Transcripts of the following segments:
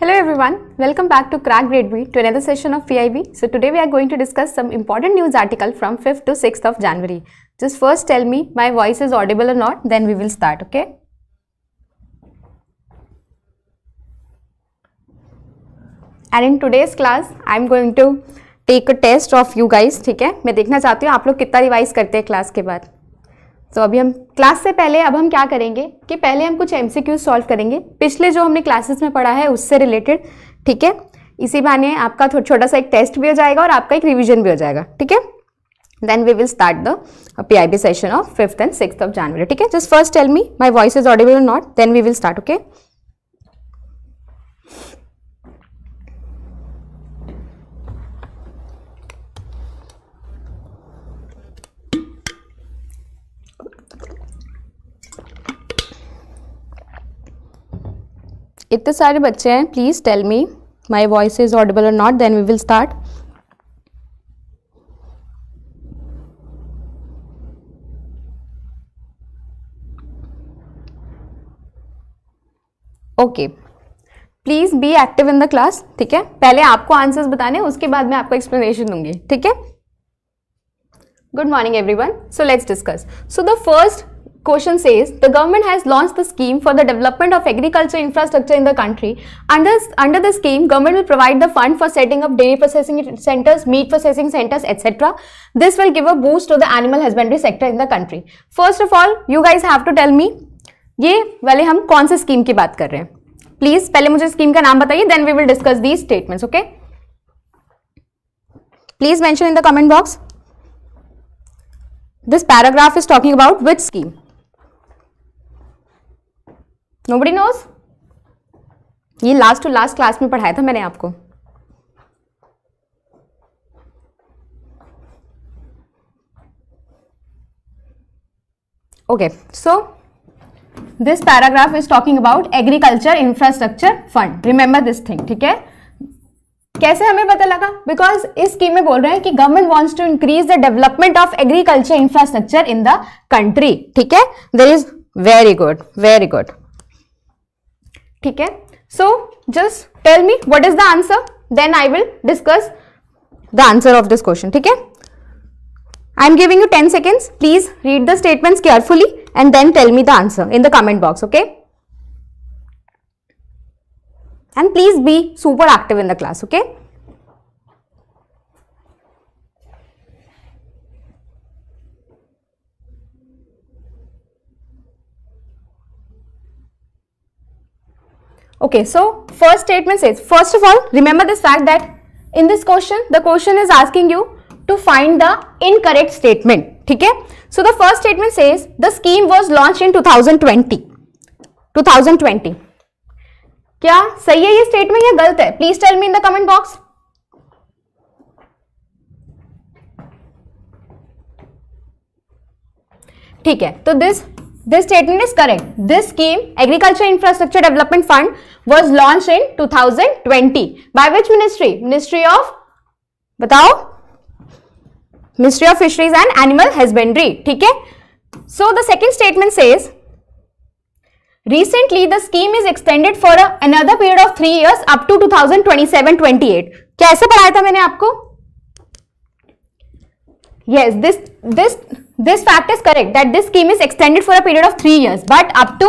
Hello everyone, welcome back to Crack Grade B to another session of PIB. So today we are going to discuss some important news article from 5th to 6th of January. Just first tell me my voice is audible or not, then we will start, okay? And in today's class, I am going to take a test of you guys, okay? I want to see how आप लोग कितना revise करते हैं class के बाद तो अभी हम क्लास से पहले अब हम क्या करेंगे कि पहले हम कुछ एम सॉल्व करेंगे पिछले जो हमने क्लासेस में पढ़ा है उससे रिलेटेड ठीक है इसी बहाने आपका छोटा सा एक टेस्ट भी हो जाएगा और आपका एक रिविजन भी हो जाएगा ठीक है then we will start the P I B session of fifth and six of January ठीक है just first tell me my voice is audible not then we will start okay इतने सारे बच्चे हैं please tell me my voice is audible और not then we will start okay please be active in the class ठीक है पहले आपको answers बताने उसके बाद मैं आपको एक्सप्लेनेशन दूंगी ठीक है good morning everyone so let's discuss so the first Question says, the government has launched the scheme for the development of agriculture infrastructure in the country. Under, under the scheme, government will provide the fund for setting up dairy processing centers, meat processing centers, etc. This will give a boost to the animal husbandry sector in the country. First of all, you guys have to tell me, ये वाले हम कौन से scheme की बात कर रहे हैं प्लीज पहले मुझे स्कीम का नाम बताइए Then we will discuss these statements. Okay. Please mention in the comment box. This paragraph is talking about which scheme? Nobody knows ये लास्ट टू लास्ट क्लास में पढ़ाया था मैंने आपको okay so this paragraph is talking about agriculture infrastructure fund remember this thing ठीक है कैसे हमें पता लगा बिकॉज इस स्कीम में बोल रहे हैं कि government wants to increase the development of agriculture infrastructure in the country ठीक है there is very good very good ठीक है so just tell me what is the answer then i will discuss the answer of this question theek hai i am giving you 10 seconds please read the statements carefully and then tell me the answer in the comment box okay and please be super active in the class okay Okay, so first statement says, first of all, remember this fact that in this question, the question is asking you to find the incorrect statement. Okay? So the first statement says, the scheme was launched in 2020. 2020. क्या सही है ये statement या गलत है please tell me in the comment box ठीक है तो this this statement is correct. This scheme, Agriculture Infrastructure Development Fund, was launched in 2020 by which ministry? Ministry of, Batao. Ministry of Fisheries and Animal Husbandry. ठीक है? So the second statement says, recently the scheme is extended for a, another period of three years up to 2027-28. कैसे पढ़ाया था मैंने आपको? Yes, this this this fact is correct that this scheme is extended for a period of 3 years but up to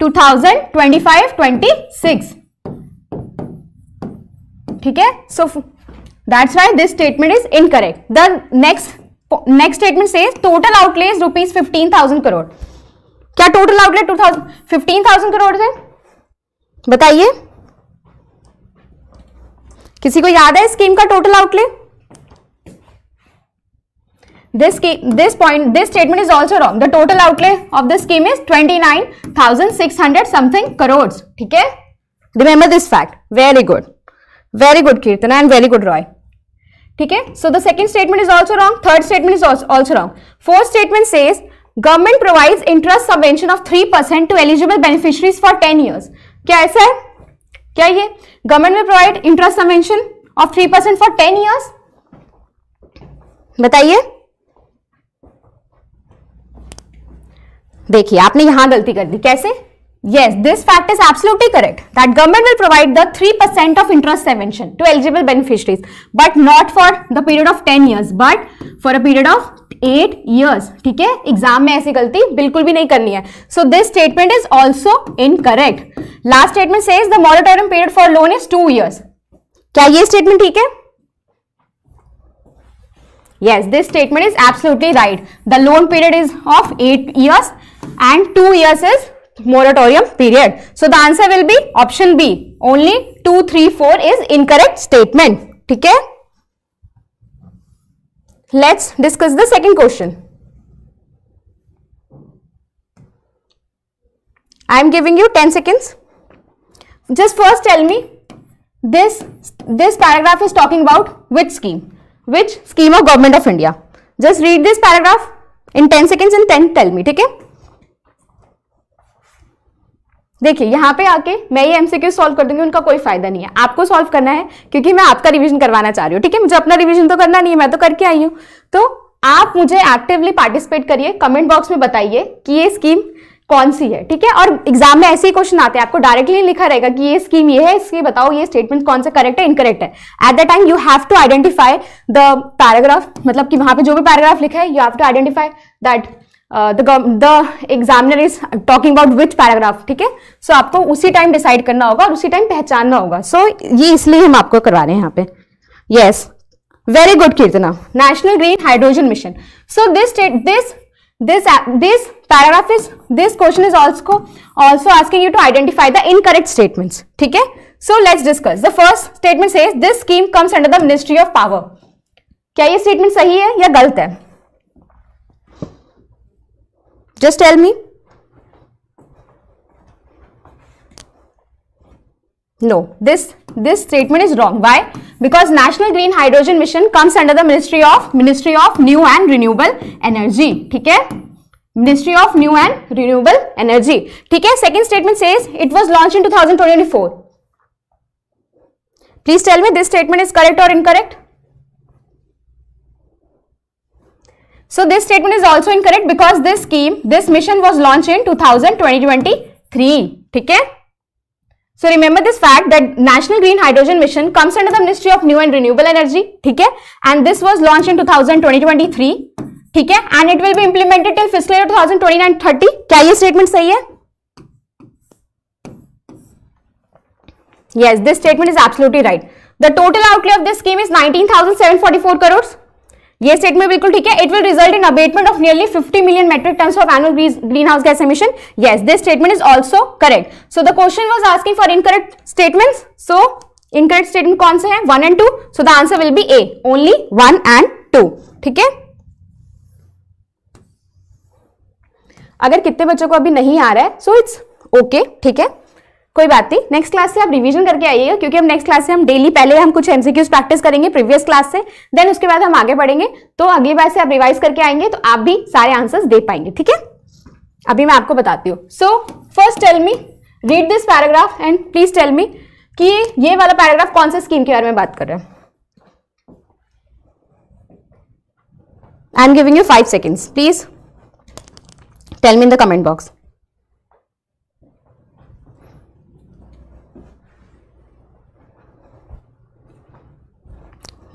2025-26 theek hai so that's why this statement is incorrect the next next statement says total outlay is rupees 15000 crore क्या total outlet 2000 15000 crore है बताइए किसी को याद है scheme का total outlet this scheme, this point, this statement is also wrong. The total outlay of the scheme is 29,600 something crores. Okay? Remember this fact. Very good. Very good, Kirtana and very good, Roy. ठीक है so the second statement is also wrong third statement is also wrong fourth statement says government provides interest subvention of three percent to eligible beneficiaries for ten years क्या ऐसा है क्या ये government में provide interest subvention of three percent for ten years बताइए देखिए आपने यहां गलती कर दी कैसे yes this fact is absolutely correct that government will provide the three percent of interest subvention to eligible beneficiaries but not for the period of ten years but for a period of eight years ठीक है exam में ऐसी गलती बिल्कुल भी नहीं करनी है so this statement is also in correct last statement से moratorium period for loan is two years क्या ये स्टेटमेंट ठीक है yes this statement is absolutely right the loan period is of eight years and 2 years is moratorium period. So the answer will be option B. Only 2, 3, 4 is incorrect statement. Okay? Let's discuss the second question. I am giving you 10 seconds. Just first tell me this this paragraph is talking about which scheme? Which scheme of government of India? Just read this paragraph in 10 seconds and then tell me, okay? देखिए यहाँ पे आके मैं ये MCQ solve कर दूंगी उनका कोई फायदा नहीं है आपको सॉल्व करना है क्योंकि मैं आपका रिविजन करवाना चाह रही हूँ ठीक है मुझे अपना रिविजन तो करना नहीं है मैं तो करके आई हूँ तो आप मुझे एक्टिवली पार्टिसिपेट करिए कमेंट बॉक्स में बताइए कि ये स्कीम कौन सी है ठीक है और एग्जाम में ऐसे ही क्वेश्चन आते हैं आपको डायरेक्टली लिखा रहेगा कि ये स्कीम ये है इसके बताओ ये स्टेटमेंट कौन सा करेक्ट है इनकरेक्ट है at the time you have to identify the paragraph मतलब कि वहां पे जो भी पैराग्राफ लिखा है you have to identify that the the examiner is talking about which paragraph ठीक है सो आपको उसी टाइम डिसाइड करना होगा और उसी टाइम पहचानना होगा सो so, ये इसलिए हम आपको करवा रहे हैं यहाँ पे yes very good Keerthana national green hydrogen mission so this this this this paragraph is this question is also also asking you to identify the incorrect statements theek hai so let's discuss the first statement says this scheme comes under the ministry of power kya ye statement sahi hai ya galat hai Just tell me. No, this, this statement is wrong. Why? Because National Green Hydrogen Mission comes under the Ministry of Ministry of New and Renewable Energy. Okay? Ministry of New and Renewable Energy. Okay? Second statement says it was launched in 2024. Please tell me this statement is correct or incorrect. So this statement is also incorrect because this scheme, this mission was launched in 2000, 2023. Okay? So remember this fact that National Green Hydrogen Mission comes under the Ministry of New and Renewable Energy. Okay? And this was launched in 2000, 2023. Okay? And it will be implemented till fiscal year 2029-30. क्या ये statement सही है? Yes, this statement is absolutely right. The total outlay of this scheme is 19,744 crores. ये statement बिल्कुल ठीक है it will result in abatement of nearly 50 million metric ton of annual green house gas emission yes this statement is also correct so the question was asking for in correct statement so in correct statement कौन से है one and two so the answer will be A only one and two ठीक है अगर कितने बच्चों को अभी नहीं आ रहा है सो इट्स ओके ठीक है कोई बात नहीं नेक्स्ट क्लास से आप रिवीजन करके आइएगा क्योंकि हम नेक्स्ट क्लास से हम डेली पहले हम कुछ एमसीक्यूज प्रैक्टिस करेंगे प्रीवियस क्लास से देन उसके बाद हम आगे बढ़ेंगे तो अगली बार से आप रिवाइज करके आएंगे तो आप भी सारे आंसर्स दे पाएंगे ठीक है अभी मैं आपको बताती हूँ so first tell me read this paragraph and please tell me कि ये वाला पैराग्राफ कौन से स्कीम के बारे में बात कर रहे हैं I am giving you five seconds please tell me in the comment box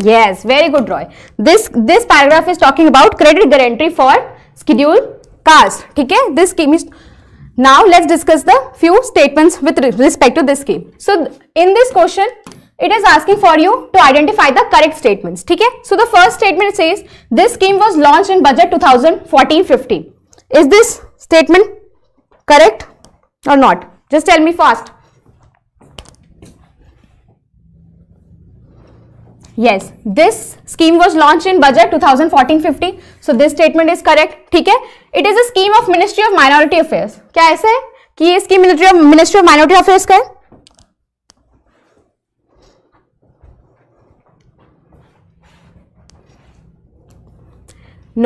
Yes, very good Roy. This, this paragraph is talking about credit guarantee for scheduled cars. Okay? This scheme is now let's discuss the few statements with respect to this scheme. So in this question, it is asking for you to identify the correct statements. Okay? So the first statement says this scheme was launched in budget 2014-15. Is this statement correct or not? Just tell me fast. yes this scheme was launched in budget 2014-15 so this statement is correct ठीक है it is a scheme of ministry of minority affairs क्या ऐसे कि ये scheme ministry of ministry of minority affairs का है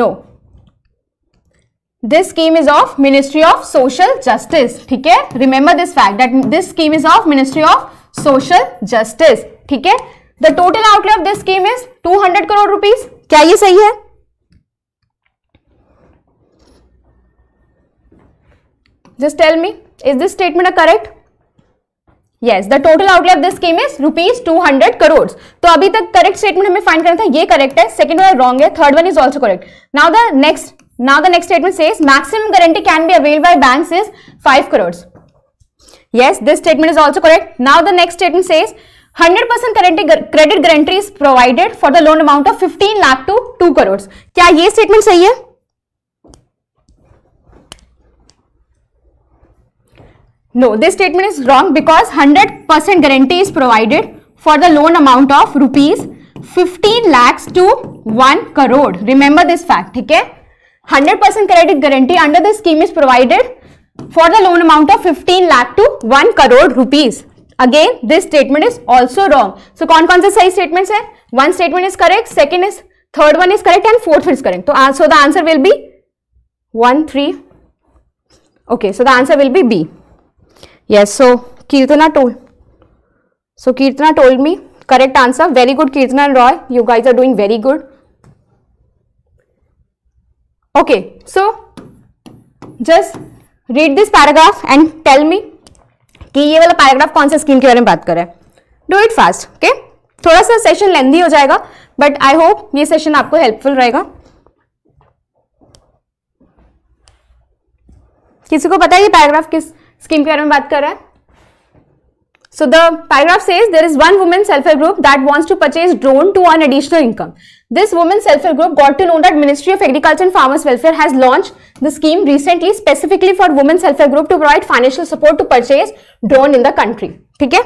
no this scheme is of ministry of social justice ठीक है remember this fact that this scheme is of ministry of social justice ठीक है the total outlay of this scheme is two hundred crore rupees क्या ये सही है just tell me is this statement a correct yes the total outlay of this scheme is rupees two hundred crore तो अभी तक correct statement हमें find करना था ये करेक्ट है सेकंड वन रॉन्ग है third one is also correct now the next now the next statement says maximum guarantee can be avail by bank is five crore yes this statement is also correct now the next statement says hundred percent credit guarantee is provided for the loan amount of fifteen lakh to to crore क्या ये statement सही है no this statement is wrong because hundred percent guarantee is provided for the loan amount of rupees fifteen lakhs to one crore remember this fact ठीक है hundred percent credit guarantee under the scheme is provided for the loan amount of fifteen lakh to one crore rupees Again, this statement is also wrong. So, कौन कौन से सही statements है? One statement is correct, second is, third one is correct and fourth is correct. So, the answer will be 1, 3. Okay, so the answer will be B. Yes, so Kirtana told. So, Kirtana told me correct answer. Very good, Kirtana and Roy. You guys are doing very good. Okay, so just read this paragraph and tell me कि ये वाला paragraph कौन सा scheme के बारे में बात करें डू इट फास्ट ओके थोड़ा सा सेशन लेंदी हो जाएगा बट आई होप ये सेशन आपको हेल्पफुल रहेगा किसी को पता है ये पैराग्राफ किस स्कीम के बारे में बात कर रहा है So the paragraph says there is one woman self-help group that wants to purchase drone to earn additional income. This woman self-help group got to know that Ministry of Agriculture and Farmers Welfare has launched the scheme recently specifically for women self-help group to provide financial support to purchase drone in the country. Okay?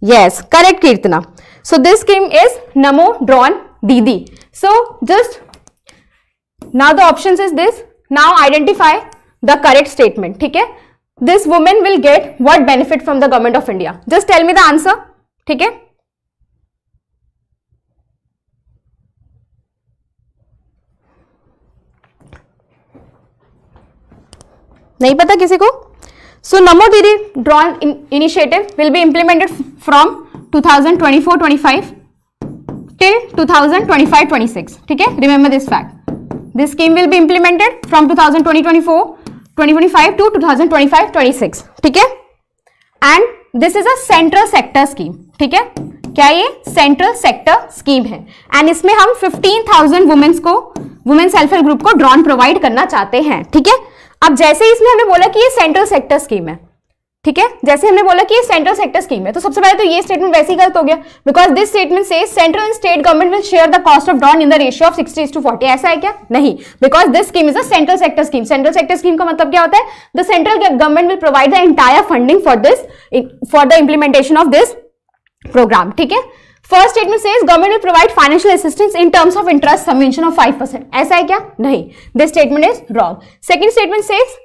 Yes, correct Kirtana. So this scheme is Namo Drone Didi. So just now the options is this. Now identify the correct statement. Okay? this woman will get what benefit from the government of India? Just tell me the answer. Okay? नहीं पता किसी को so Namo Didi drone initiative will be implemented from 2024-25 till 2025-26 ठीक है remember this fact this scheme will be implemented from 2020-24 2025 2025 26 ठीक है and this is a central sector scheme ठीक है क्या ये सेंट्रल सेक्टर स्कीम है एंड इसमें हम 15,000 वुमेन्स को वुमेन्स सेल्फ हेल्प ग्रुप को ड्रॉन प्रोवाइड करना चाहते हैं ठीक है अब जैसे इसमें हमने बोला कि ये सेंट्रल सेक्टर स्कीम है ठीक है जैसे हमने बोला कि ये सेंट्रल सेक्टर स्कीम है तो सबसे पहले तो ये स्टेटमेंट वैसे ही गलत हो गया because this statement says central and state government will share the cost of drone in the ratio of sixty to forty ऐसा है क्या नहीं because this scheme is a central sector scheme central sector scheme का मतलब क्या होता है the central government will provide the entire funding for this for the implementation of this programme ठीक है first statement says government will provide financial assistance in terms of interest subvention of percent ऐसा है क्या नहीं this statement is wrong second statement says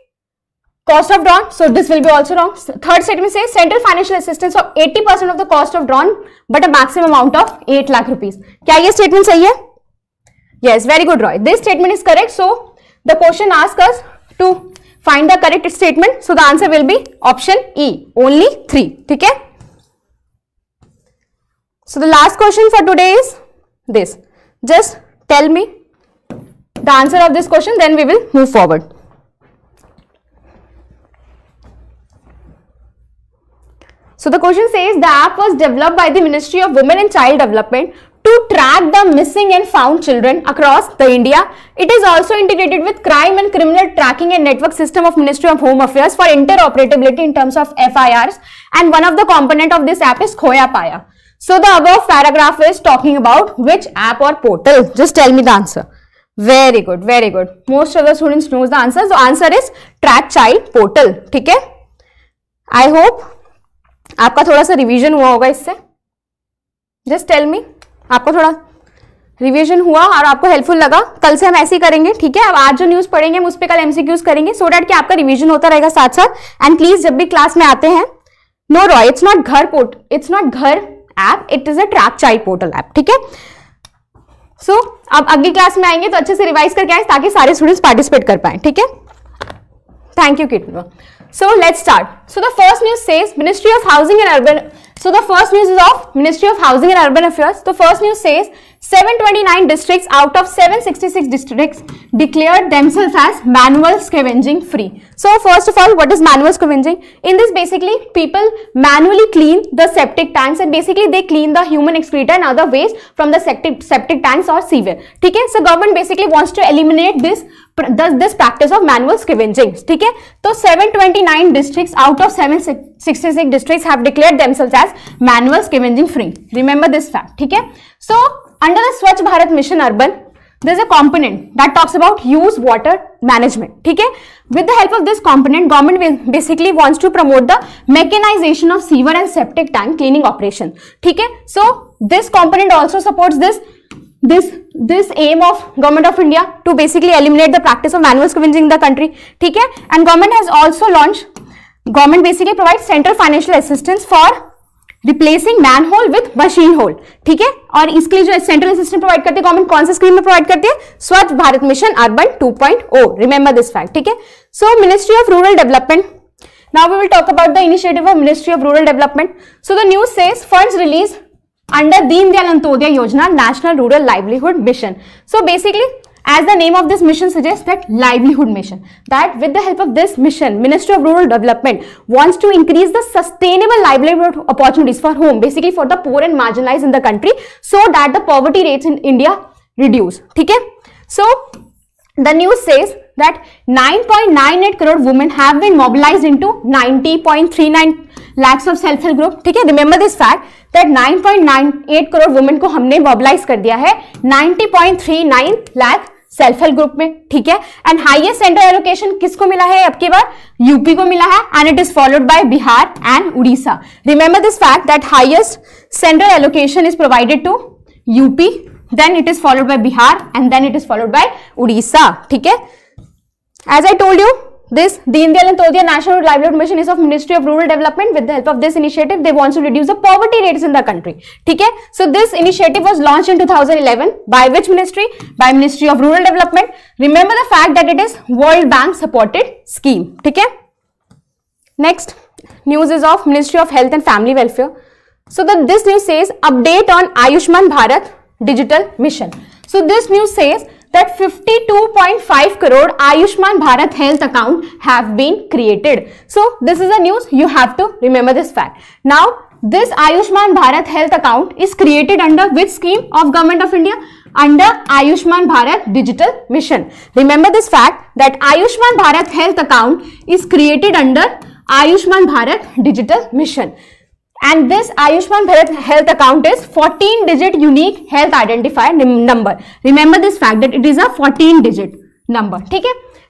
cost of drawn so this will be also wrong third statement says central financial assistance of 80 of the cost of drawn but a maximum amount of 8 lakh rupees kya ye statement sahi hai yes very good roy this statement is correct so the question asks us to find the correct statement so the answer will be option e only 3 theek hai so the last question for today is this just tell me the answer of this question then we will move forward So the question says the app was developed by the Ministry of Women and Child Development to track the missing and found children across the India. It is also integrated with crime and criminal tracking and network system of Ministry of Home Affairs for interoperability in terms of FIRs and one of the component of this app is Khoya Paya. So the above paragraph is talking about which app or portal. Just tell me the answer. Very good, very good. Most of the students knows the answer. The answer is Track Child Portal. Okay? I hope आपका थोड़ा सा revision हुआ होगा इससे just tell मी आपको थोड़ा revision हुआ और आपको हेल्पफुल लगा कल से हम ऐसे ही करेंगे ठीक है अब आज जो न्यूज़ पढ़ेंगे हम उस पर कल एमसीक्यूज करेंगे सो so डैट कि आपका रिवीजन होता रहेगा साथ साथ एंड प्लीज़ जब भी क्लास में आते हैं no Roy it's not Ghar port it's not Ghar app it is a track child portal app ठीक है सो अब अगली क्लास में आएंगे तो अच्छे से रिवाइज करके आए ताकि सारे स्टूडेंट्स पार्टिसिपेट कर पाए ठीक है थैंक यू किटवा So let's start. So the first news says Ministry of Housing and Urban. So the first news is of Ministry of Housing and Urban Affairs. The first news says 729 districts out of 766 districts declared themselves as manual scavenging free. So first of all, what is manual scavenging? In this basically people manually clean the septic tanks and basically they clean the human excreta and other waste from the septic, septic tanks or sewer. Okay? So government basically wants to eliminate this this practice of manual scavenging. ठीक So 729 districts out of 766 districts have declared themselves as manual scavenging free. Remember this fact. ठीक So under the Swachh Bharat Mission Urban, there's a component that talks about use water management okay with the help of this component government basically wants to promote the mechanization of sewer and septic tank cleaning operation okay so this component also supports this this this aim of government of india to basically eliminate the practice of manual scavenging in the country okay and government has also launched government basically provides central financial assistance for replacing manhole with machine hole ठीक है और इसके लिए जो central assistant provide करते हैं government कौन से स्क्रीन में प्रोवाइड करती है Swachh Bharat mission urban two point O remember this fact ठीक है so ministry of rural development now we will talk about the initiative of ministry of rural development so the news says fund release under Deendayal Antyodaya Yojana national rural livelihood mission so basically as the name of this mission suggests that livelihood mission that with the help of this mission ministry of rural development wants to increase the sustainable livelihood opportunities for whom basically for the poor and marginalized in the country so that the poverty rates in india reduce theek hai so the news says that 9.98 crore women have been mobilized into 90.39 lakhs of self help group ठीक है remember this fact that 9.98 crore women को हमने mobilise कर दिया है 90.39 lakh self help group में ठीक है एंड हाईएस्ट सेंट्रल एलोकेशन किसको मिला है अब की बार यूपी को मिला है and it is followed by Bihar and Odisha remember this fact that highest central allocation is provided to UP then it is followed by Bihar and then it is followed by Odisha ठीक है as I told you This, the and Antodaya National Livelihood Mission is of Ministry of Rural Development. With the help of this initiative, they want to reduce the poverty rates in the country. Okay? So, this initiative was launched in 2011 by which ministry? By Ministry of Rural Development. Remember the fact that it is World Bank supported scheme. Okay? Next, news is of Ministry of Health and Family Welfare. So, that this news says update on Ayushman Bharat digital mission. So, this news says that 52.5 crore Ayushman Bharat health account have been created. So this is the news. You have to remember this fact. Now this Ayushman Bharat health account is created under which scheme of government of India? Under Ayushman Bharat digital mission. Remember this fact that Ayushman Bharat health account is created under Ayushman Bharat digital mission. And this Ayushman Bharat health account is 14 digit unique health identifier number. Remember this fact that it is a 14 digit number. Okay?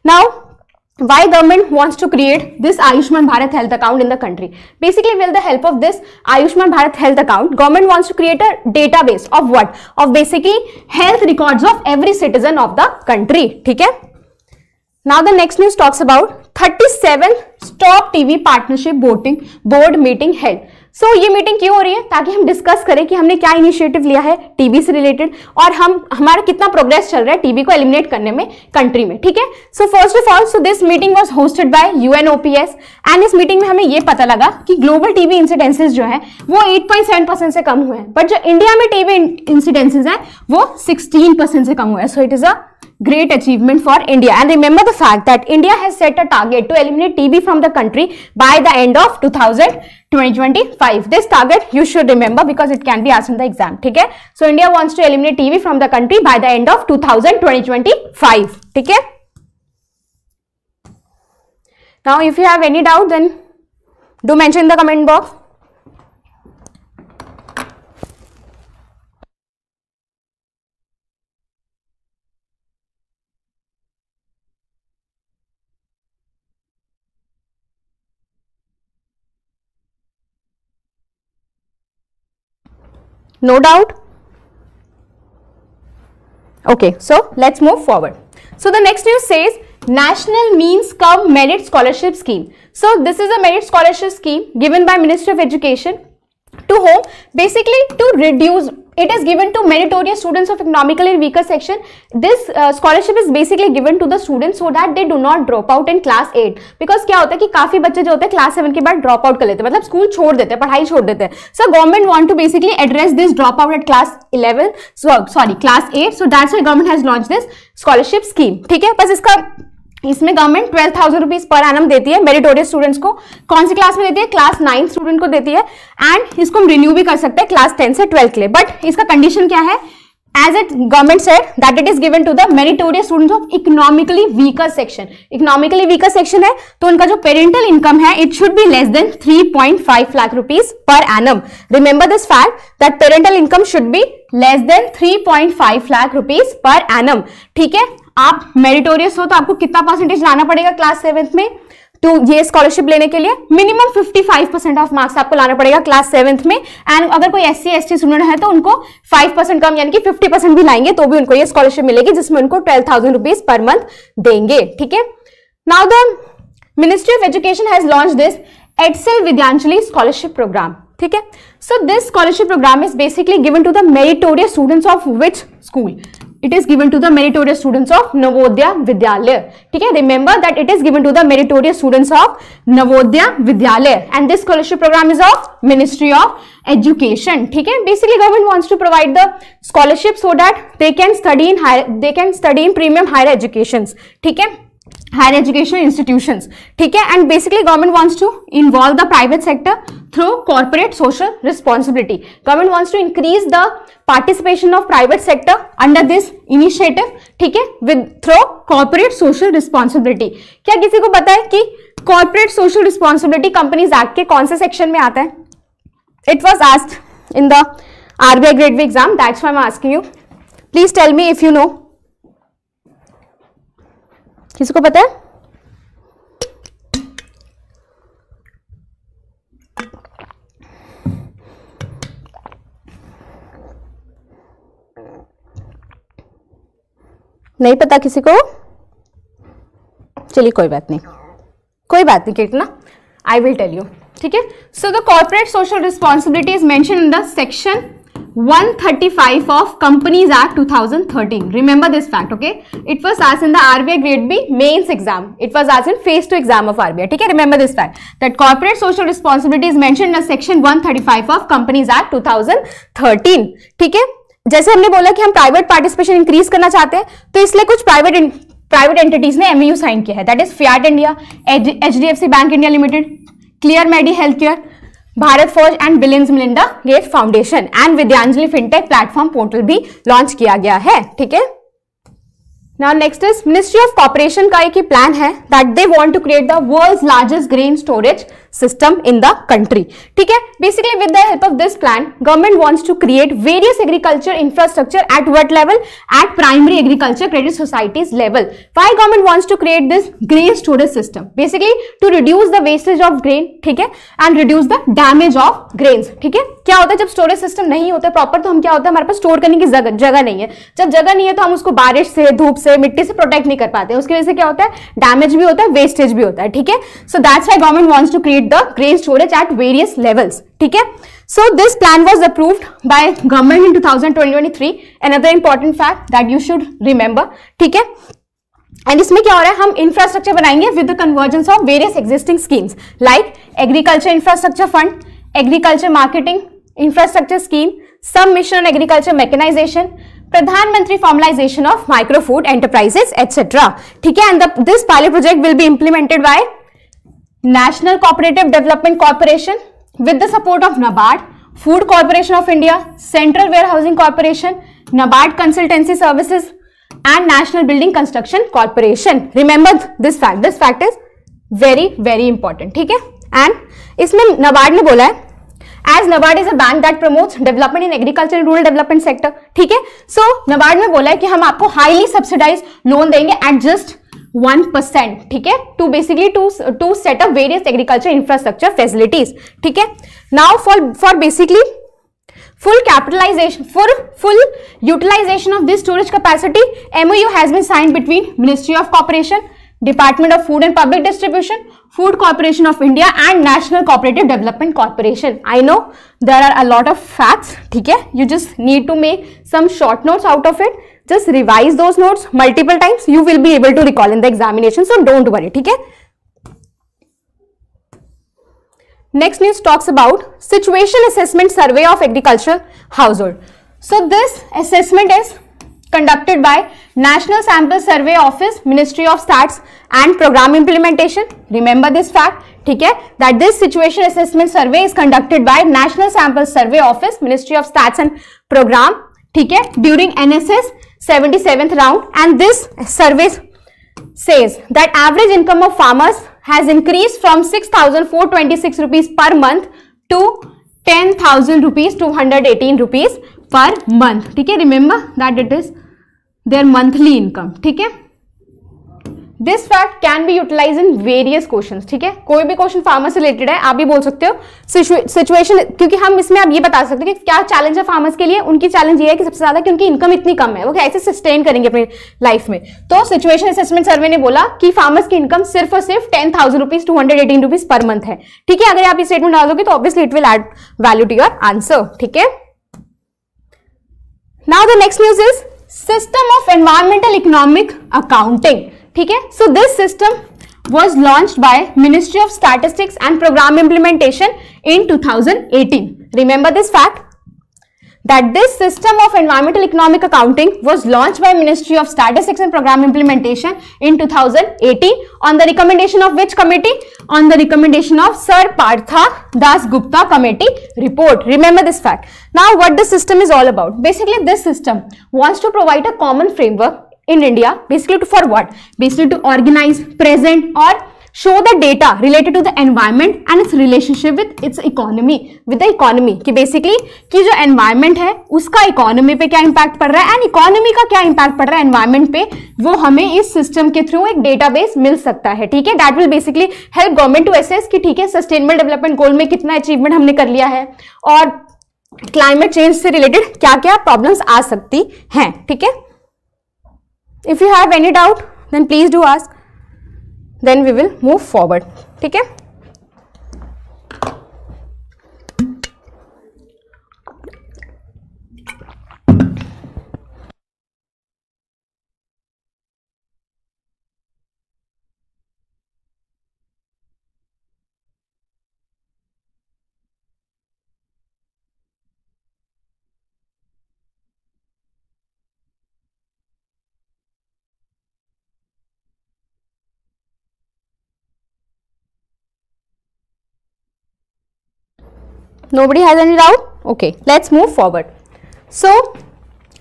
Now, why government wants to create this Ayushman Bharat health account in the country. Basically, with the help of this Ayushman Bharat health account, government wants to create a database of what? Of basically health records of every citizen of the country. Okay? Now the next news talks about 37 Stop TV Partnership voting Board meeting held. So so, ये meeting क्यों हो रही है ताकि हम discuss करें कि हमने क्या इनिशिएटिव लिया है टीबी से रिलेटेड और हम हमारा कितना प्रोग्रेस चल रहा है टीबी को एलिमिनेट करने में कंट्री में ठीक है so first of all so this meeting was hosted by UNOPS and इस मीटिंग में हमें ये पता लगा कि ग्लोबल टीबी इंसिडेंसेज जो है वो एट से कम हुए हैं बट जो इंडिया में टीबी इंसिडेंसेज हैं वो सिक्सटीन से कम हुए हैं so it is a great achievement for India. And remember the fact that India has set a target to eliminate TB from the country by the end of 2000. 2025 this target you should remember because it can be asked in the exam Okay, so india wants to eliminate tb from the country by the end of 2025 Okay. now if you have any doubt then do mention in the comment box No doubt? Okay, so let's move forward. So the next news says National Means come Merit Scholarship Scheme. So this is a merit scholarship scheme given by Ministry of Education to whom basically to reduce it is given to meritorious students of economically weaker section this uh, scholarship is basically given to the students so that they do not drop out in class 8 because क्या होता है कि काफी बच्चे जो होते हैं class 7 के बाद ड्रॉप आउट कर लेते हैं मतलब स्कूल छोड़ देते हैं पढ़ाई छोड़ देते हैं so government want to basically address this dropout at class 11 sorry class 8 so that's why government has launch this scholarship scheme ठीक है बस इसका इसमें government twelve thousand rupees per annum देती है मेरिटोरियस स्टूडेंट्स को कौन सी क्लास में देती है क्लास नाइन स्टूडेंट को देती है एंड इसको हम रिन्यू भी कर सकते हैं क्लास टेन से ट्वेल्थ के लिए बट इसका कंडीशन क्या है as it government set that it is given to the meritorious student of economically weaker section economically weaker section है तो उनका जो पेरेंटल इनकम है it should be less than three point five lakh rupees per annum remember this fact that parental income should be less than three point five lakh rupees per annum ठीक है आप meritorious हो तो आपको कितना परसेंटेज लाना पड़ेगा क्लास सेवेंथ में तो ये स्कॉलरशिप लेने के लिए मिनिमम 55 परसेंट ऑफ मार्क्स आपको लाना पड़ेगा क्लास सेवेंथ में एंड अगर कोई एस सी स्टूडेंट है तो उनको 5 परसेंट कम यानी कि 50 परसेंट भी लाएंगे तो भी उनको ये स्कॉलरशिप मिलेगी जिसमें उनको twelve thousand rupees per month देंगे ठीक है now the ministry of education has launch this EdCIL Vidyanjali scholarship programme ठीक है so this scholarship programme is basically given to the meritorious students of which school it is given to the meritorious students of Navodaya Vidyalaya. Okay, remember that it is given to the meritorious students of Navodaya Vidyalaya and this scholarship program is of Ministry of Education. Okay, basically government wants to provide the scholarship so that they can study in higher, they can study in premium higher educations. Okay. Higher education institution ठीक है and basically government wants to involve the private sector through corporate social responsibility government wants to increase the participation of private sector under this initiative ठीक है with through corporate social responsibility क्या किसी को पता है कि corporate social responsibility companies act के कौन से सेक्शन में आता है it was asked in the RBI B grade exam that's Y M asking you please tell me if you know किसको पता है नहीं पता किसी को चलिए कोई बात नहीं कोई बात नहीं कितना आई विल टेल यू ठीक है so the corporate social responsibility is mention in the section 135 of Companies Act 2013. Remember this fact, okay? It was asked in the RBI Grade B mains exam. It was asked in phase Two exam of RBI. Okay, remember this fact that corporate social responsibility is mentioned in section 135 of Companies Act 2013. Okay? जैसे हमने बोला कि हम private participation increase करना चाहते हैं तो इसलिए कुछ प्राइवेट प्राइवेट एंटिटीज ने एमयू साइन किया है that is Fiat India H D F C Bank India Limited Clearmedi Healthcare Bharat Forge and Bill and Melinda Gate Foundation and Vidyanjali fintech platform portal भी लॉन्च किया गया है ठीक है now next is ministry of cooperation का एक ही plan है that they want to create the world's largest grain storage system in the country. ठीक है basically with the help of this plan government wants to create various agriculture infrastructure at what level at primary agriculture credit societies level. Why government wants to create this grain storage system basically to reduce the wastage of grain ठीक है and reduce the damage of grains ठीक है क्या होता है जब storage system नहीं होता प्रॉपर तो हम क्या होता है हमारे पास स्टोर करने की जगह जगह नहीं है जब जगह नहीं है तो हम उसको बारिश से धूप से मिट्टी से प्रोटेक्ट नहीं कर पाते उसकी वजह से क्या होता है डैमेज भी होता है वेस्टेज भी होता है ठीक है so that's why government wants to create the grain storage at various levels. Okay? So this plan was approved by government in 2023. Another important fact that you should remember. Okay? And this make your infrastructure with the convergence of various existing schemes like agriculture infrastructure fund, agriculture marketing infrastructure scheme, some mission on agriculture mechanization. Pradhan Mantri formalization of micro food enterprises, etc. And this pilot project will be implemented by National Cooperative Development Corporation with the support of NABARD Food Corporation of India Central Warehousing Corporation NABARD Consultancy Services and National Building Construction Corporation remember this fact this fact is very very important ठीक है and इसमें नबार्ड ने बोला है as NABARD is a bank that promotes development in agriculture and rural development sector ठीक है सो नबार्ड ने बोला है कि हम आपको हाईली सब्सिडाइज लोन देंगे at just One percent, percent To basically to basically to to setup various agriculture infrastructure facilities ठीक है now for for full capitalization for full utilization of this storage capacity mou has been signed between ministry of Cooperation, department of food and public distribution food corporation of india and national cooperative development corporation i know there are a lot of facts theek you just need to make some short notes out of it just revise those notes multiple times you will be able to recall in the examination so don't worry okay next news talks about situation assessment survey of agricultural household so this assessment is conducted by national sample survey office ministry of stats and program implementation remember this fact Okay, that this situation assessment survey is conducted by National Sample Survey Office, Ministry of Stats and Program. Okay, during NSS. 77th round and this survey says that average income of farmers has increased from 6,426 rupees per month to 10,000 rupees, 218 rupees per month. Okay, remember that it is their monthly income. Okay. This fact can be utilise in various question ठीक है कोई भी question farmer से related है आप भी बोल सकते हो सिचुएशन क्योंकि हम इसमें आप ये बता सकते हैं कि क्या चैलेंज है फार्मर्स के लिए उनकी चैलेंज ये है कि सबसे ज्यादा कि उनकी इनकम इतनी कम है वो कैसे सस्टेन करेंगे अपनी लाइफ में तो सिचुएशन असेसमेंट सर्वे ने बोला कि फार्मर्स की इनकम सिर्फ और सिर्फ ten thousand rupees two hundred eighteen rupees per month है ठीक है अगर आप ये स्टेटमेंट डालोगे तो obviously it will add value to your answer ठीक है now the next news is system of environmental economic accounting ठीक है so this was launched by Ministry of Statistics and Program Implementation in 2018. Remember this fact that this system of environmental economic accounting was launched by Ministry of Statistics and Program Implementation in 2018 on the recommendation of which committee? On the recommendation of Sir Partha Das Gupta committee report. Remember this fact. Now what this system is all about? Basically this system wants to provide a common framework in india basically to for what basically to organize present or show the data related to the environment and its relationship with its economy with the economy कि basically कि जो environment है उसका economy पे क्या impact पड़ रहा है एंड इकोनॉमी का क्या इंपैक्ट पड़ रहा है एनवायरमेंट पे वो हमें इस सिस्टम के थ्रू एक डेटा बेस मिल सकता है ठीक है that will basically help government to assess कि ठीक है सस्टेनेबल डेवलपमेंट गोल में कितना अचीवमेंट हमने कर लिया है और क्लाइमेट चेंज से रिलेटेड क्या क्या प्रॉब्लम्स आ सकती हैं ठीक है थीके? If you have any doubt then please do ask then we will move forward ठीक है Nobody has any doubt? Okay, let's move forward. So,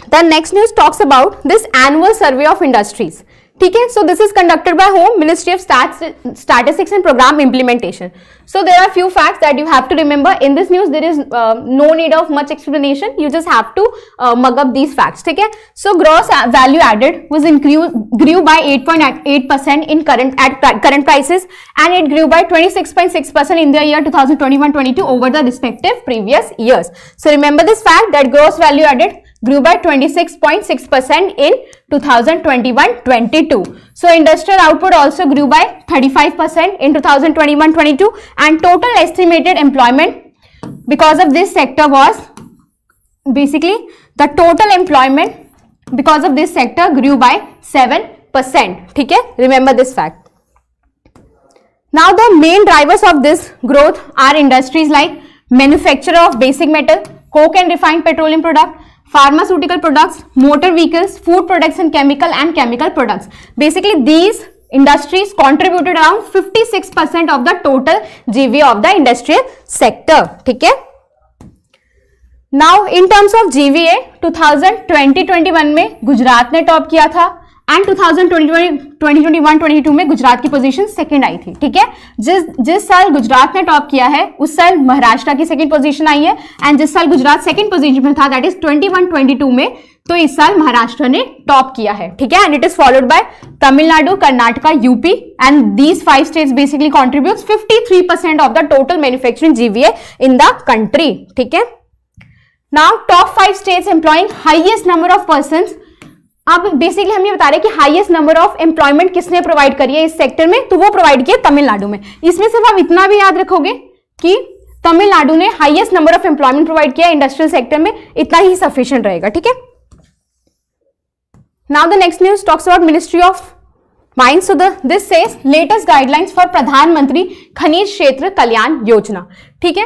the next news talks about this annual survey of industries. ठीक है so this is conducted by home ministry of statistics and programme implementation so there are few facts that you have to remember in this news there is no need of much explanation you just have to mug up these facts ठीक है so gross value added was increase grew by 8.8 percent in current at current prices and it grew by 26.6 percent in the year 2021-22 over the respective previous years. So remember this fact that gross value added grew by 26.6% in 2021-22. So industrial output also grew by 35% in 2021-22 and total estimated employment because of this sector was basically the total employment because of this sector grew by 7%. Okay? Remember this fact. Now the main drivers of this growth are industries like manufacturer of basic metal, coke and refined petroleum product, pharmaceutical products, motor vehicles, food products and chemical and chemical products. Basically these industries contributed around 56% of the total GV of the industrial sector. Okay? Now in terms of GVA 2020-21 में गुजरात ने top किया था and 2021 22 में गुजरात की position second आई थी ठीक है जिस जिस साल गुजरात ने टॉप किया है उस साल महाराष्ट्र की सेकंड पोजीशन आई है एंड जिस साल गुजरात सेकंड पोजीशन में था दैट इज 21-22 में तो इस साल महाराष्ट्र ने टॉप किया है ठीक है and it is followed by Tamil Nadu Karnataka UP and these five states basically contribute fifty of the total manufacturing GVA in the country ठीक है now top five states employing highest number of person अब basically हम ये बता रहे हैं कि highest number of employment किसने प्रोवाइड करी है इस सेक्टर में तो वो प्रोवाइड किया तमिलनाडु में इसमें सिर्फ आप इतना भी याद रखोगे कि तमिलनाडु ने highest number of employment provide किया इंडस्ट्रियल सेक्टर में इतना ही सफिशियंट रहेगा ठीक है now the next news talks about ministry of mind so this says latest guidelines for प्रधानमंत्री खनिज क्षेत्र कल्याण योजना ठीक है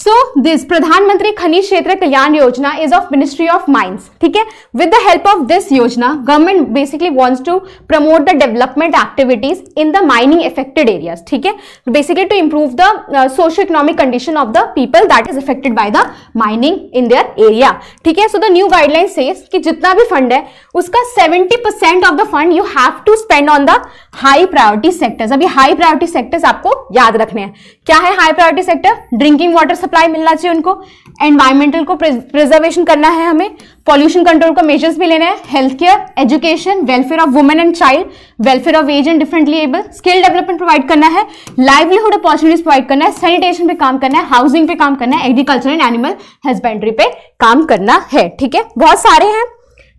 सो दिस प्रधानमंत्री खनिज क्षेत्र कल्याण योजना is of ministry of mines ठीक है with the help of this योजना government basically wants to promote the development activities in the mining affected areas ठीक है basically to improve the socio economic condition of the people that is affected by the mining in their area ठीक है so the new guideline says कि जितना भी fund है उसका seventy percent of the fund you have to spend on the high priority sectors अभी high priority sectors आपको याद रखने हैं क्या है high priority sector drinking water supply मिलना चाहिए उनको एनवायरमेंटल को प्रिजर्वेशन करना है हमें पॉल्यूशन कंट्रोल का मेजर्स भी लेना है health care education welfare of women and child welfare of age and differently able skill development provide करना है लाइवलीहुड अपॉर्चुनिटीज प्रोवाइड करना है सैनिटेशन पे काम करना है हाउसिंग पे काम करना है एग्रीकल्चर एंड एनिमल हस्बेंड्री पे काम करना है ठीक है बहुत सारे हैं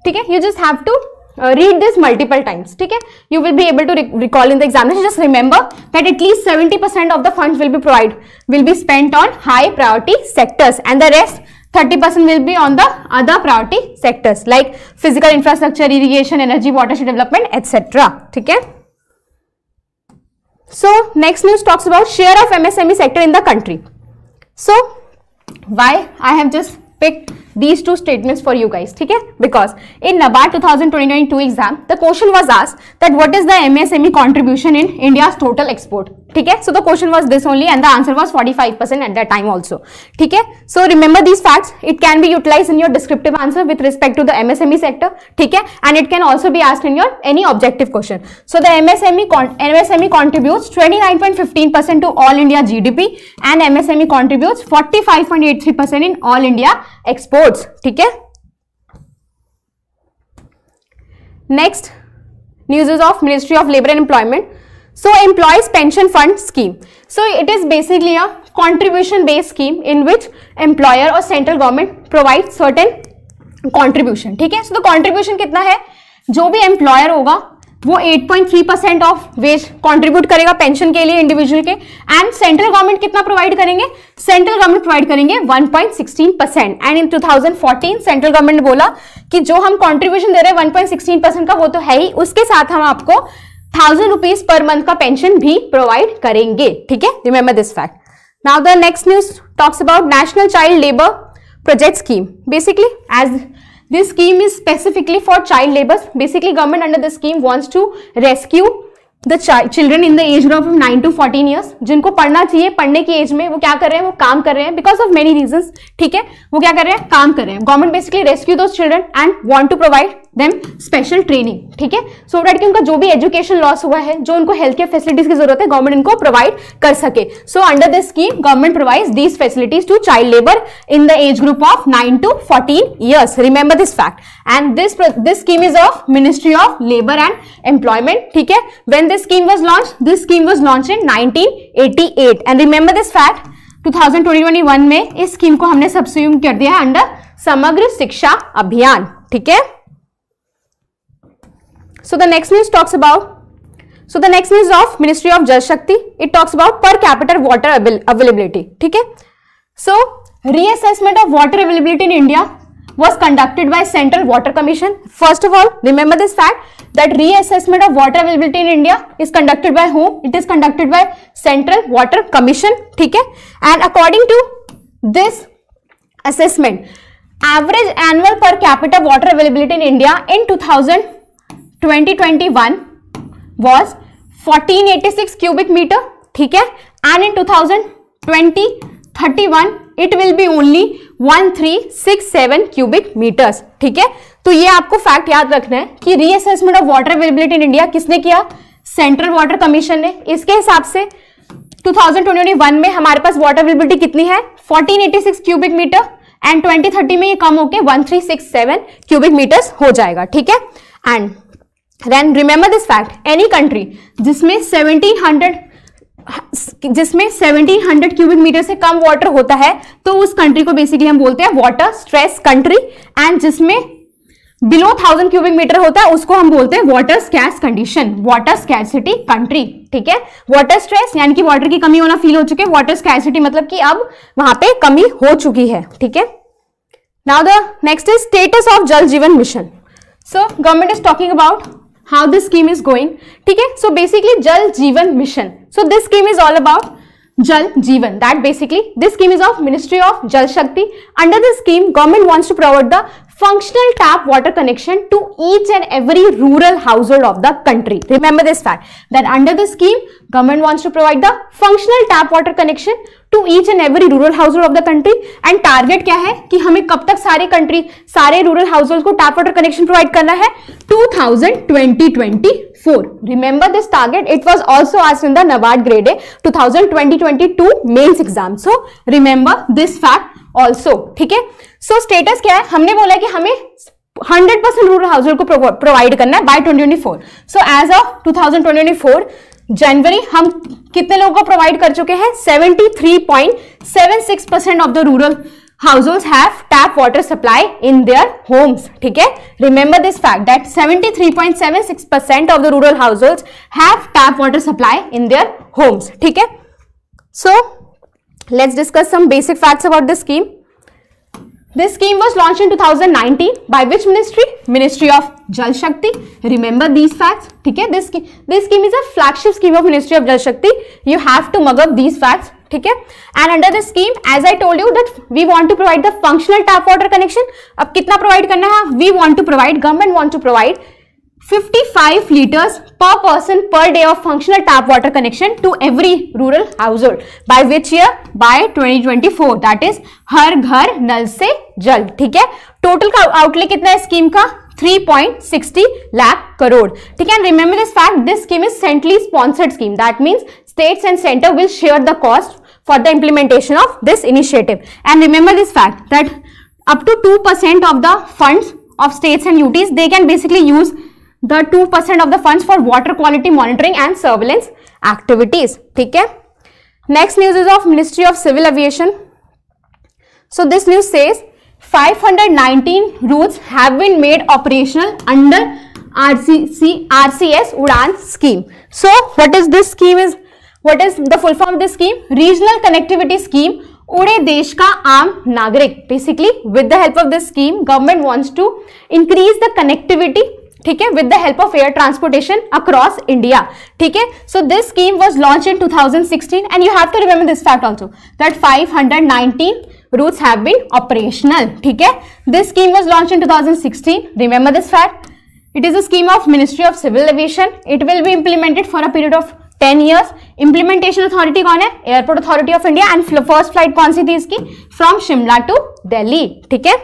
ठीक है you just have to uh, read this multiple times okay you will be able to re recall in the examination just remember that at least 70 percent of the funds will be provided will be spent on high priority sectors and the rest 30% will be on the other priority sectors like physical infrastructure, irrigation, energy, watershed development, etc. Okay? So, next news talks about share of MSME sector in the country. So, why I have just picked these two statements for you guys okay because in NABARD 2022 exam the question was asked that what is the MSME contribution in India's total export ठीक है so the question was this only and the answer was 45 percent at the time also ठीक है so remember these facts it can be utilise in your descriptive answer with respect to the MSME sector ठीक है and it can also be asked in your any objective question so the MSME MSME contribute twenty nine point fifteen percent to all India G D P and MSME contribute forty five point eight three percent in all India exports ठीक है next news of ministry of labour and employment So employees pension fund scheme. So it is basically a contribution based scheme in which employer or central government provides certain contribution. ठीक है? So the contribution कितना है? जो भी employer होगा वो 8.3 percent of wage contribute करेगा pension के लिए इंडिविजुअल के एंड सेंट्रल गवर्नमेंट कितना प्रोवाइड करेंगे सेंट्रल गवर्नमेंट प्रोवाइड करेंगे 1.16 percent and in 2014 central government ने बोला कि जो हम कंट्रीब्यूशन दे रहे हैं 1.16 परसेंट का वो तो है ही उसके साथ हम आपको थाउजेंड रुपीज पर मंथ का पेंशन भी प्रोवाइड करेंगे ठीक है remember this fact now the next news talks about national child labour project scheme basically as this scheme is specifically for child labours basically government under the scheme wants to rescue the children in the age group of to fourteen years जिनको पढ़ना चाहिए पढ़ने की as में वो क्या कर रहे हैं वो काम कर रहे हैं बिकॉज ऑफ मेनी रीजन ठीक है वो क्या कर रहे हैं काम कर रहे हैं गवर्नमेंट बेसिकली रेस्क्यू दो children and want to provide them special training ठीक है सो डेट कि उनका जो भी एजुकेशन लॉस हुआ है जो उनको हेल्थ केयर फैसिलिटीज की जरूरत है गवर्नमेंट इनको प्रोवाइड कर सके so under this scheme government provide these facilities to child labour in the age group of nine to fourteen years remember this fact and this this scheme is of ministry of labour and employment ठीक है when this scheme was launch this scheme was launch in nineteen eighty eight and remember this fact 2021 में इस scheme को हमने subsume कर दिया है under समग्र शिक्षा अभियान ठीक है So the next news talks about so the next news of Ministry of Jal Shakti. It talks about per capita water availability. Okay. So reassessment of water availability in India was conducted by Central Water Commission. First of all, remember this fact that reassessment of water availability in India is conducted by whom? It is conducted by Central Water Commission. Okay? And according to this assessment, average annual per capita water availability in India in 2000 2021 was 1486 cubic meter ठीक है and in 2020 31 it will be only 1367 cubic metres ठीक है तो ये आपको fact याद रखना है कि reassessment of water availability in India किसने किया सेंट्रल वाटर कमीशन ने इसके हिसाब से 2021 में हमारे पास वाटर अवेलेबिलिटी कितनी है 1486 क्यूबिक मीटर एंड 2030 में ये कम होके 1367 क्यूबिक मीटर्स हो जाएगा ठीक है and then remember this fact any country जिसमें 1700 जिसमें 1700 क्यूबिक मीटर से कम वाटर होता है तो उस कंट्री को बेसिकली हम बोलते हैं वाटर स्ट्रेस कंट्री एंड जिसमें बिलो थाउजेंड क्यूबिक मीटर होता है उसको हम बोलते हैं water scarce condition water scarcity country ठीक है वाटर स्ट्रेस यानी कि वाटर की कमी होना फील हो चुकी है वाटर स्कैसिटी मतलब कि अब वहां पे कमी हो चुकी है ठीक है now the next is status of Jal Jeevan mission so government is talking about how this scheme is going okay so basically jal jeevan mission so this scheme is all about jal jeevan that basically this scheme is of ministry of jal shakti under this scheme government wants to provide the functional tap water connection to each and every rural household of the country remember this fact that under this scheme government wants to provide the functional tap water connection to each and every rural household of the country and target क्या है कि हमें कब तक सारे country सारे rural household को tap water connection provide करना है two thousand twenty twenty four remember this target it was also आज in the NABARD grade A two thousand twenty twenty two mains exam so remember this fact also ठीक है सो status क्या है हमने बोला कि हमें 100% रूरल हाउस को प्रोवाइड करना है बाय 2024 सो एज ऑफ 2024 जनवरी हम कितने लोगों को प्रोवाइड कर चुके हैं seventy three point seven six percent of the rural household have tap water supply in their homes ठीक है remember this fact that seventy three point seven six percent of the rural household have tap water supply in their homes ठीक है so let's discuss some basic facts about the scheme This scheme was launched in 2019 by which ministry? Ministry of Jal Shakti. Remember these facts. ठीक है this this scheme is a flagship scheme of Ministry of Jal Shakti. You have to mug up these facts. ठीक है and under the scheme as I told you that we want to provide the functional tap water connection अब कितना provide करना है we want to provide government want to provide 55 liters per person per day of functional tap water connection to every rural household by which year by 2024 that is हर घर नल से जल ठीक है Total का outlay कितना है का 3.60 lakh crore. ठीक है and this fact this scheme is centrally sponsored scheme that means states and center will share the cost for the implementation of this initiative and remember this fact that up to 2% of the funds of states and UTs they can basically use the two percent of the funds for water quality monitoring and surveillance activities. Okay. Next news is of Ministry of Civil Aviation. So this news says 519 routes have been made operational under RCC, RCS Udan scheme. So, what is this scheme is, what is the full form of this scheme? Regional Connectivity Scheme, Ude Desh Ka Aam Nagrik. Basically, with the help of this scheme, government wants to increase the connectivity ठीक है with the help of air transportation across India ठीक है so this scheme was launch in 2016 and you have to remember this fact also that 519 routes have been operational ठीक है this scheme was launched in 2016 remember this fact it is a scheme of ministry of civil aviation it will be implemented for a period of 10 years implementation authority कौन है airport authority of india and first flight कौन सी थी इसकी from shimla to delhi ठीक है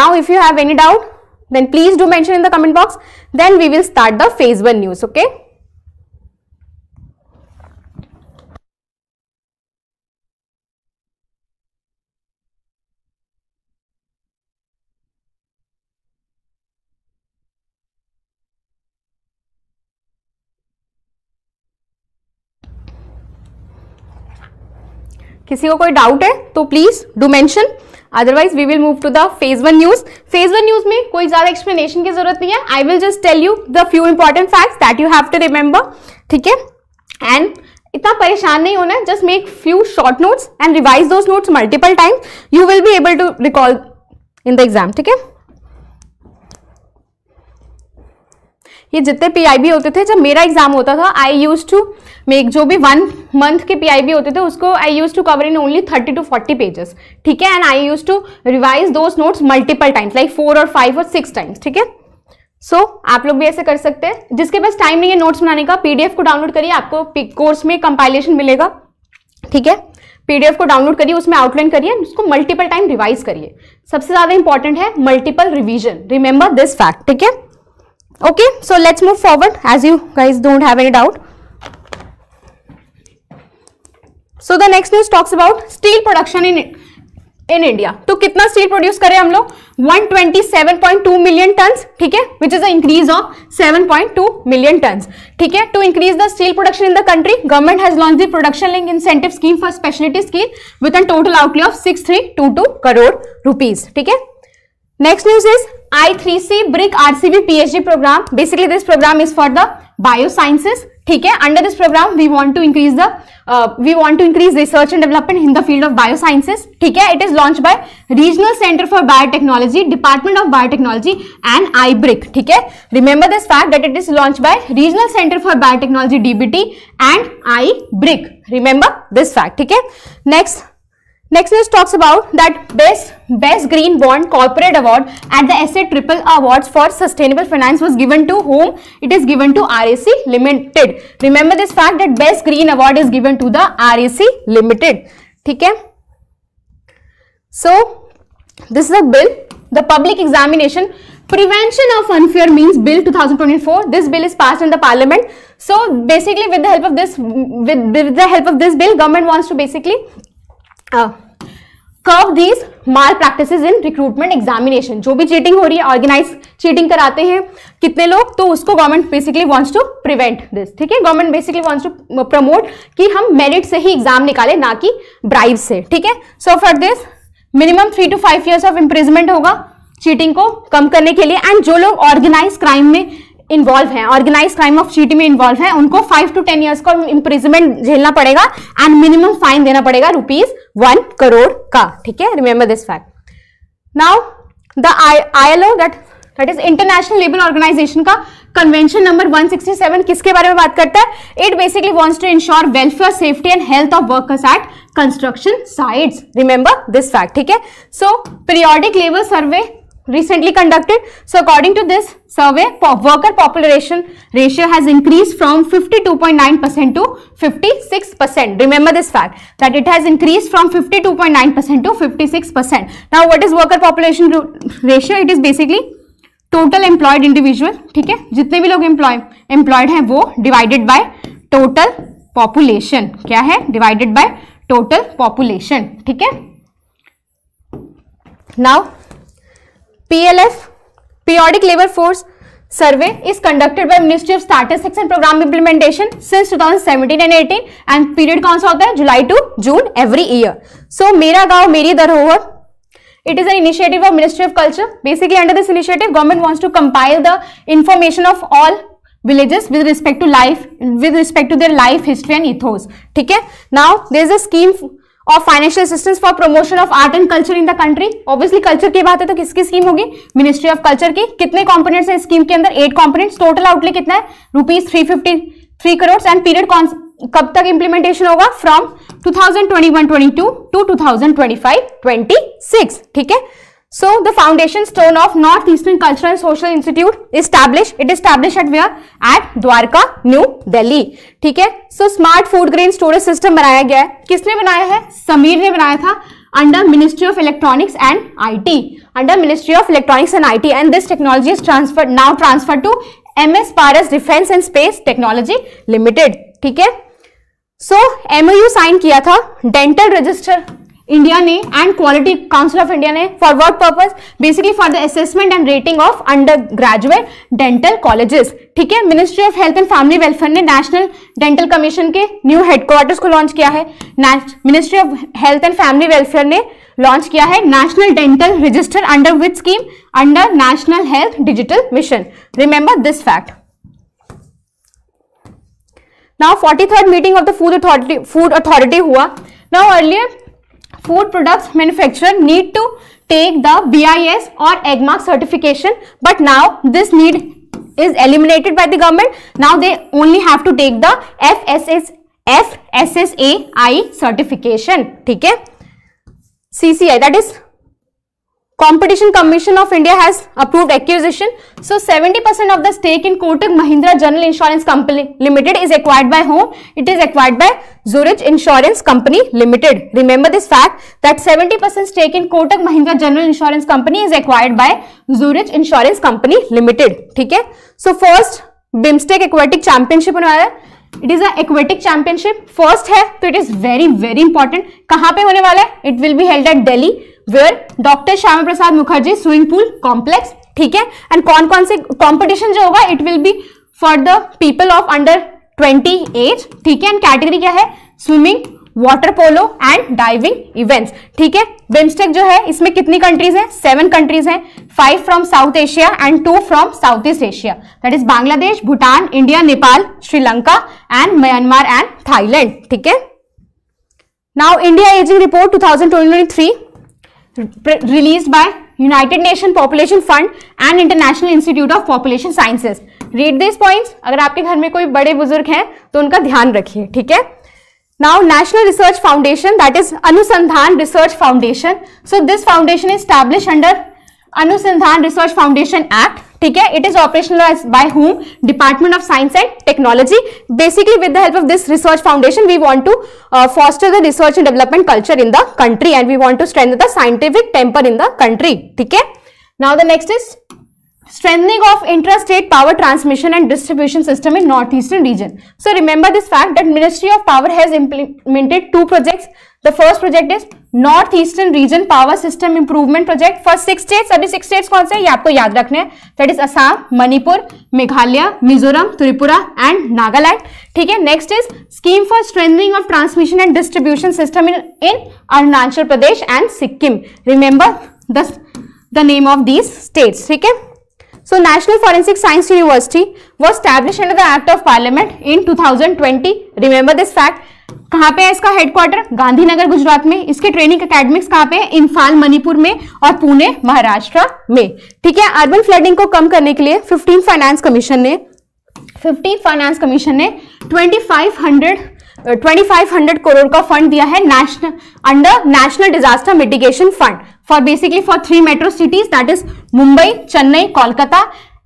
now if you have any doubt then please do mention in the comment box then we will start the phase 1 news okay किसी को कोई doubt है तो please do mention otherwise we will move to the phase one news phase one news में कोई ज्यादा explanation की जरूरत नहीं है I will just tell you the few important facts that you have to remember ठीक है एंड इतना परेशान नहीं होना है just make few short notes and revise those notes multiple times you will be able to recall in the exam ठीक है ये जितने पीआईबी होते थे जब मेरा एग्जाम होता था आई यूज टू मेक जो भी वन मंथ के पीआईबी होते थे उसको I use to cover in only thirty to forty pages ठीक है and I use to revise those notes multiple times like four और फाइव और सिक्स टाइम्स ठीक है सो so, आप लोग भी ऐसे कर सकते हैं जिसके पास टाइम नहीं है नोट्स बनाने का पीडीएफ को डाउनलोड करिए आपको कोर्स में कंपाइलेशन मिलेगा ठीक है पीडीएफ को डाउनलोड करिए उसमें आउटलाइन करिए उसको मल्टीपल टाइम रिवाइज करिए सबसे ज़्यादा इंपॉर्टेंट है multiple revision remember this fact ठीक है okay so let's move forward as you guys don't have any doubt so the next news talks about steel production in in india to kitna steel produce kare hum log 127.2 million tons theek which is an increase of 7.2 million tons theek to increase the steel production in the country government has launched the production link incentive scheme for specialty steel with a total outlay of 6322 crore rupees theek Next news is I3C Brick RCB PhD program. Basically, this program is for the biosciences. Okay, under this program, we want to increase the uh, we want to increase research and development in the field of biosciences. Okay, it is launched by Regional Center for Biotechnology, Department of Biotechnology, and IBRIC. Okay, remember this fact that it is launched by Regional Center for Biotechnology, DBT, and IBRIC. Remember this fact. Okay, next Next news talks about that best best green bond corporate award at the SA Triple Awards for sustainable finance was given to whom? It is given to RAC Limited. Remember this fact that best green award is given to the RAC Limited. Okay. So this is a bill. The public examination prevention of unfair means bill 2024 this bill is passed in the parliament so basically with the help of this with, with the help of this bill government wants to basically curb these malpractice in recruitment examination जो भी cheating हो रही है organise cheating कराते हैं कितने लोग तो उसको government basically wants to prevent this ठीक है government basically wants to promote कि हम मेरिट से ही एग्जाम निकाले ना कि ब्राइव से ठीक है so for this minimum three to five years of imprisonment होगा चीटिंग को कम करने के लिए एंड जो लोग ऑर्गेनाइज क्राइम में इन्वॉल्व हैं ऑर्गेनाइज क्राइम ऑफ चीटी में इन्वॉल्व हैं उनको फाइव टू टेन ईयर्स का इम्प्रिजमेंट झेलना पड़ेगा एंड मिनिमम फाइन देना पड़ेगा रुपीज वन करोड़ का ठीक है remember this fact now the I L O that that is international labour organisation का कन्वेंशन नंबर 167 किसके बारे में बात करता है it basically wants to ensure welfare safety and health of workers at construction sites remember this fact ठीक है so periodic labour survey recently conducted. So according to this survey, for worker population ratio has increased from 52.9% to 56%. Remember this fact that it has increased from 52.9% to 56%. Now what is worker population ratio? It is basically total employed individual ठीक है जितने भी लोग employ employed हैं वो divided by total population क्या है divided by total population ठीक है now PLF periodic labour force survey is conducted by ministry of statistics and program implementation since 2017 and 18 and period kaun sa hota hai july to june every year so mera gaon meri dharohar it is an initiative of ministry of culture basically under this initiative government wants to compile the information of all villages with respect to life with respect to their life history and ethos theek hai now there is a scheme और financial assistance for promotion of art and culture in the country obviously culture की बात है तो किसकी scheme होगी ministry of culture की कितने component है स्कीम के अंदर एट कॉम्पोनेट टोटल आउटले कितना है rupees three fifty three crore and period कौन कब तक इंप्लीमेंटेशन होगा फ्रॉम 2021-22 टू 2025-26 ठीक है So the foundation stone of Northeastern Cultural and Social Institute established. It established at where? At Dwarka, New Delhi. theek hai so smart food grain storage system banaya gaya hai kisne banaya hai samir ne banaya tha under Ministry of Electronics and IT. Under Ministry of Electronics and IT and this technology is transferred now transferred to MS Paras Defense and Space Technology Limited. theek hai So MOU sign kiya tha dental register India ने and quality council of India ने for work purpose basically for the assessment and rating of undergraduate dental colleges ठीक है ministry of health and family welfare ने national dental commission के new headquarters को launch किया है ministry of health and family welfare ने launch किया है national dental register under with scheme under national health digital mission remember this fact now forty third meeting of the food authority food authority हुआ now earlier food products manufacturer need to take the BIS or EGMARC certification but now this need is eliminated by the government. Now they only have to take the FSS, FSSAI certification. Okay? CCI that is Competition Commission of India has approved acquisition. So 70% of the stake in Kotak Mahindra General Insurance Company Limited is acquired by whom? It is acquired by Zurich Insurance Company Limited. Remember this fact that 70% stake in Kotak Mahindra General Insurance Company is acquired by Zurich Insurance Company Limited. Okay. So first BIMSTEC Aquatic Championship it is aquatic championship first है तो it is very very important कहां पे होने वाला है it will be held at Delhi where doctor Shyama Prasad Mukherjee swimming pool complex ठीक है and कौन कौन से कॉम्पिटिशन जो होगा it will be for the people of under twenty age ठीक है एंड कैटेगरी क्या है swimming water polo and diving events ठीक है बिम्स्टेक जो है इसमें कितनी कंट्रीज हैं सेवन कंट्रीज हैं five from South Asia and two from South East Asia that is Bangladesh Bhutan India Nepal Sri Lanka and Myanmar and Thailand ठीक है now India ageing report to release by United Nation Population Fund and International Institute of Population Sciences read this points अगर आपके घर में कोई बड़े बुजुर्ग हैं तो उनका ध्यान रखिए ठीक है Now, National Research Foundation, that is Anusandhan Research Foundation. So, this foundation is established under Anusandhan Research Foundation Act. Okay? It is operationalized by whom? Department of Science and Technology. Basically, with the help of this research foundation, we want to uh, foster the research and development culture in the country and we want to strengthen the scientific temper in the country. Okay? Now, the next is strengthening of intrastate power transmission and distribution system in northeastern region. So remember this fact that Ministry of Power has implemented two projects. The first project is Northeastern Region Power System Improvement Project for six states. अभी six states कौन से हैं ये आपको याद रखने हैं That is Assam, Manipur, Meghalaya, Mizoram, Tripura and Nagaland. Nagaland ठीक है next is scheme for strengthening of transmission and distribution in in in Arunachal Pradesh and Sikkim the the name of these states ठीक है So National Forensic Science University was established under the Act of Parliament in 2020. Remember this fact. कहाँ पे है इसका headquarter Gandhinagar Gujarat में इसके training academics कहाँ पे है इम्फाल मणिपुर में और पुणे महाराष्ट्र में ठीक है अर्बन फ्लडिंग को कम करने के लिए 15 फाइनेंस कमीशन ने 15 फाइनेंस कमीशन ने 2500 2500 uh, करोड़ का फंड दिया है national under national disaster mitigation fund for basically for three metro cities that is Mumbai Chennai Kolkata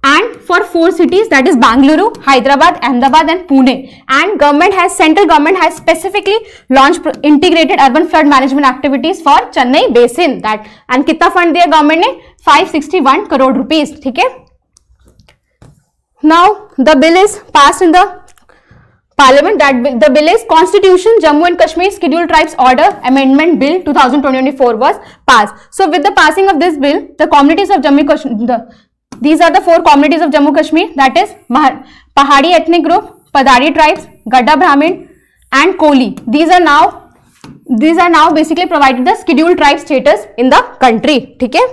and for four cities that is Bengaluru Hyderabad Ahmedabad and Pune and government has central government has specifically launch integrated urban flood management activities for Chennai basin that and कितना fund दिया government ने 561 crore rupees ठीक है now the bill is pass in the Parliament that the bill is Constitution Jammu and Kashmir Scheduled Tribes Order Amendment Bill 2024 was passed. So with the passing of this bill, the communities of Jammu Kashmir, the, these are the four communities of Jammu Kashmir that is Mahar, Pahari ethnic group, Padari tribes, Gadda Brahmin and Koli. These are now these are now basically provided the scheduled tribe status in the country. Okay?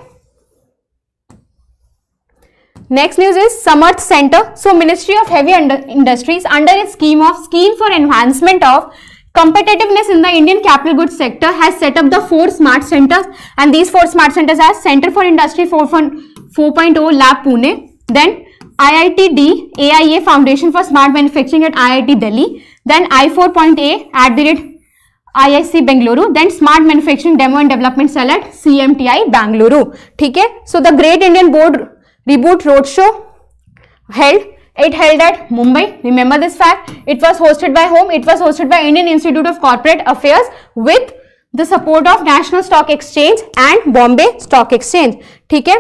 Next news is Samarth Center. So Ministry of Heavy Under Industries under its scheme of Scheme for Enhancement of Competitiveness in the Indian Capital Goods Sector has set up the four smart centers and these four smart centers are Center for Industry 4.0 Lab Pune, then IITD AIA Foundation for Smart Manufacturing at IIT Delhi, then I4.A at the rate ISC Bengaluru, then Smart Manufacturing Demo and Development Cell at CMTI Bangalore. ठीक So the Great Indian Board reboot roadshow held it held at Mumbai. Remember this fact. It was hosted by whom? It was hosted by Indian Institute of Corporate Affairs with the support of National Stock Exchange and Bombay Stock Exchange. Okay.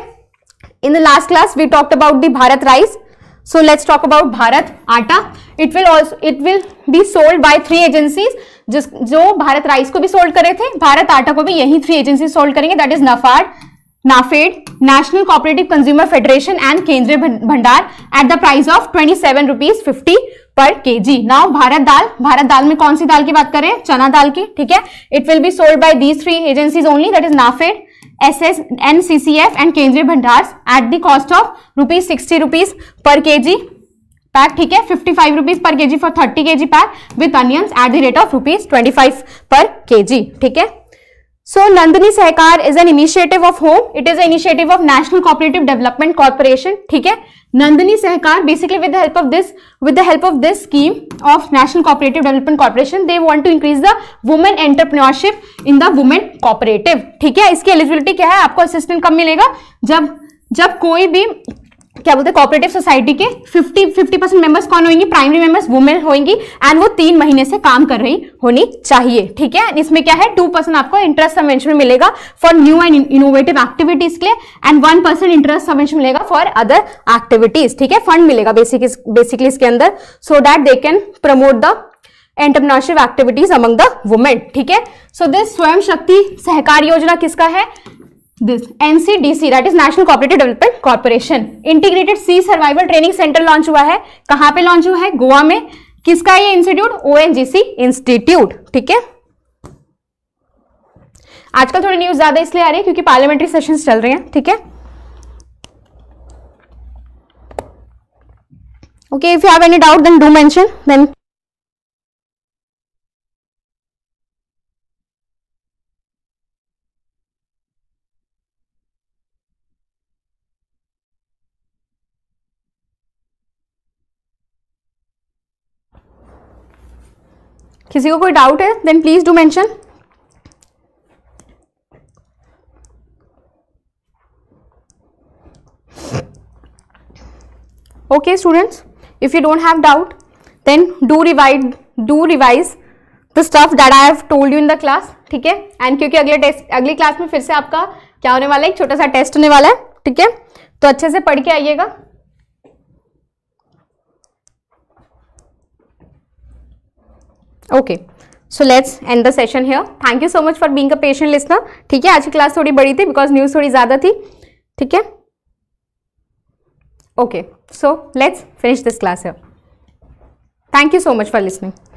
In the last class, we talked about the Bharat rice. So let's talk about Bharat Atta. It will also it will be sold by three agencies. Just, जो Bharat Rice? को be sold? करे थे भारत आटा को be three agencies sold sold करेंगे that is NAFED national cooperative consumer federation and Kendriya Bhandar at the price of twenty seven rupees fifty per K G now Bharat Dal Bharat Dal में कौन सी दाल की बात करें चना दाल की ठीक है it will be sold by these three agencies only that is NAFED S S N C C F and Kendriya Bhandar at the cost of rupees sixty rupees per K G pack ठीक है fifty five rupees per K ji for thirty K G pack with onions at the rate of rupees twenty five per K जी ठीक है So Nandini Sahakar is an initiative of whom? It is an initiative of National Cooperative Development Corporation. ठीक है Nandini Sahakar basically with the help of this with the help of this scheme of National Cooperative Development Corporation they want to increase the women entrepreneurship in the women cooperative. ठीक है इसकी eligibility क्या है आपको assistant कब मिलेगा जब जब कोई भी क्या बोलते हैं कॉपरेटिव सोसाइटी के 50 50 परसेंट मेंबर्स कौन होंगे प्राइमरी मेंबर्स वुमेन होंगी एंड वो तीन महीने से काम कर रही होनी चाहिए ठीक है इसमें क्या है टू परसेंट आपको इंटरेस्ट सबेंशन मिलेगा for new and innovative activities के लिए and one percent interest subvention मिलेगा फॉर अदर एक्टिविटीज ठीक है फंड मिलेगा बेसिक बेसिकली इसके अंदर so that they can promote the entrepreneurship activities among the women ठीक है सो दिस स्वयं शक्ति सहकार योजना किसका है this ncdc that is national cooperative development corporation integrated sea survival training center launch hua hai kahan pe launch hua hai goa mein किसका ये institute ONGC institute ठीक है आजकल थोड़ी न्यूज ज्यादा इसलिए आ रही है क्योंकि पार्लियामेंट्री सेशन चल रहे हैं ठीक है okay if you have any doubt then do mention then किसी को कोई डाउट है then please do mention okay students if you don't have doubt then do revise do revise the stuff that I have told you in the class ठीक है and क्योंकि अगले test अगली class में फिर से आपका क्या होने वाला है एक छोटा सा टेस्ट होने वाला है ठीक है तो अच्छे से पढ़ के आइएगा okay so let's end the session here thank you so much for being a patient listener ठीक है आज की क्लास थोड़ी बड़ी थी बिकॉज न्यूज़ थोड़ी ज़्यादा थी ठीक है okay so let's finish this class here thank you so much for listening